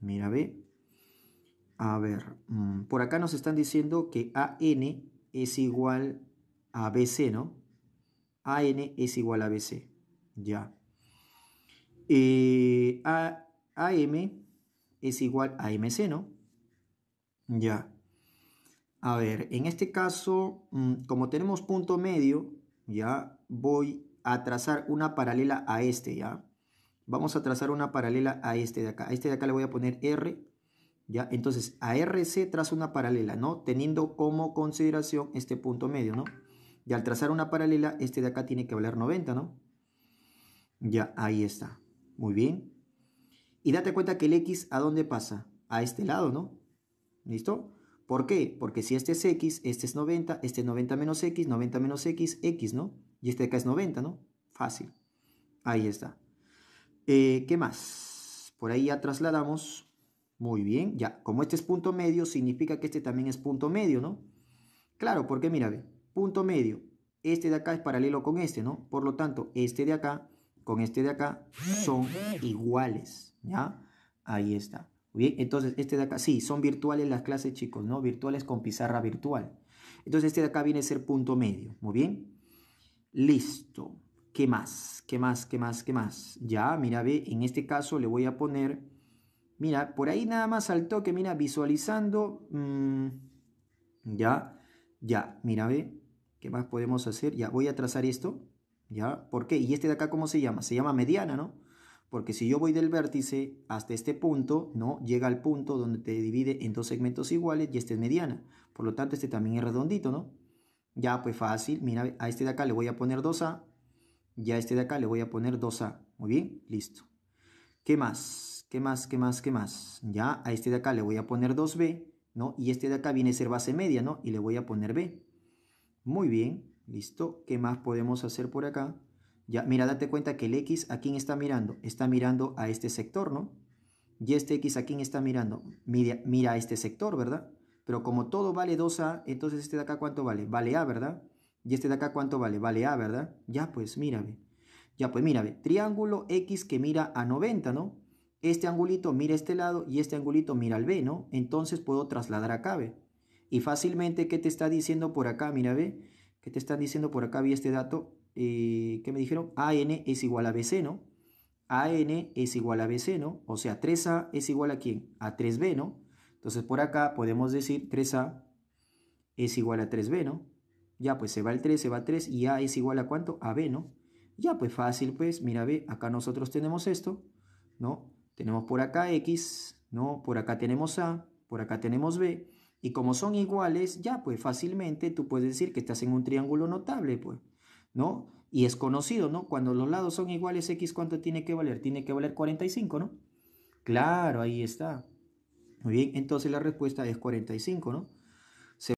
Mira, ve. A ver, mm, por acá nos están diciendo que AN es igual a BC, ¿no? AN es igual a BC. Ya. Eh, a, AM es igual a MC, ¿no? Ya. A ver, en este caso, mm, como tenemos punto medio, ya voy a trazar una paralela a este, ¿ya? vamos a trazar una paralela a este de acá. A este de acá le voy a poner R, ¿ya? Entonces, a RC trazo una paralela, ¿no? Teniendo como consideración este punto medio, ¿no? Y al trazar una paralela, este de acá tiene que valer 90, ¿no? Ya, ahí está. Muy bien. Y date cuenta que el X, ¿a dónde pasa? A este lado, ¿no? ¿Listo? ¿Por qué? Porque si este es X, este es 90, este es 90 menos X, 90 menos X, X, ¿no? Y este de acá es 90, ¿no? Fácil. Ahí está. Eh, ¿Qué más? Por ahí ya trasladamos. Muy bien, ya. Como este es punto medio, significa que este también es punto medio, ¿no? Claro, porque mira, ve, punto medio. Este de acá es paralelo con este, ¿no? Por lo tanto, este de acá con este de acá son iguales, ¿ya? Ahí está. Bien, entonces este de acá, sí, son virtuales las clases, chicos, ¿no? Virtuales con pizarra virtual. Entonces este de acá viene a ser punto medio, muy bien. Listo. ¿Qué más? ¿Qué más? ¿Qué más? ¿Qué más? Ya, mira, ve, en este caso le voy a poner, mira, por ahí nada más al toque, mira, visualizando, mm, ya, ya, mira, ve, ¿qué más podemos hacer? Ya, voy a trazar esto, ya, ¿por qué? ¿Y este de acá cómo se llama? Se llama mediana, ¿no? Porque si yo voy del vértice hasta este punto, ¿no? Llega al punto donde te divide en dos segmentos iguales y este es mediana. Por lo tanto, este también es redondito, ¿no? Ya, pues fácil. Mira, a este de acá le voy a poner 2A ya a este de acá le voy a poner 2A. Muy bien, listo. ¿Qué más? ¿Qué más? ¿Qué más? ¿Qué más? Ya a este de acá le voy a poner 2B, ¿no? Y este de acá viene a ser base media, ¿no? Y le voy a poner B. Muy bien, listo. ¿Qué más podemos hacer por acá? Ya, mira, date cuenta que el X, ¿a quién está mirando? Está mirando a este sector, ¿no? Y este X, ¿a quién está mirando? Mira, mira a este sector, ¿verdad? Pero como todo vale 2A, entonces este de acá, ¿cuánto vale? Vale A, ¿verdad? ¿Y este de acá cuánto vale? Vale A, ¿verdad? Ya pues, mírame. Ya pues, mírame. Triángulo X que mira a 90, ¿no? Este angulito mira este lado y este angulito mira al B, ¿no? Entonces puedo trasladar acá, B. Y fácilmente, ¿qué te está diciendo por acá? Mira, ¿ve? ¿Qué te están diciendo por acá? Vi este dato. Eh, ¿Qué me dijeron? AN es igual a BC, ¿no? AN es igual a BC, ¿no? O sea, 3A es igual a quién? A 3B, ¿no? Entonces por acá podemos decir 3A es igual a 3B, ¿no? Ya, pues se va el 3, se va 3 y A es igual a cuánto? A B, ¿no? Ya, pues fácil, pues, mira B, acá nosotros tenemos esto, ¿no? Tenemos por acá X, ¿no? Por acá tenemos A, por acá tenemos B. Y como son iguales, ya, pues fácilmente tú puedes decir que estás en un triángulo notable, pues, ¿no? Y es conocido, ¿no? Cuando los lados son iguales, X, ¿cuánto tiene que valer? Tiene que valer 45, ¿no? Claro, ahí está. Muy bien, entonces la respuesta es 45, ¿no?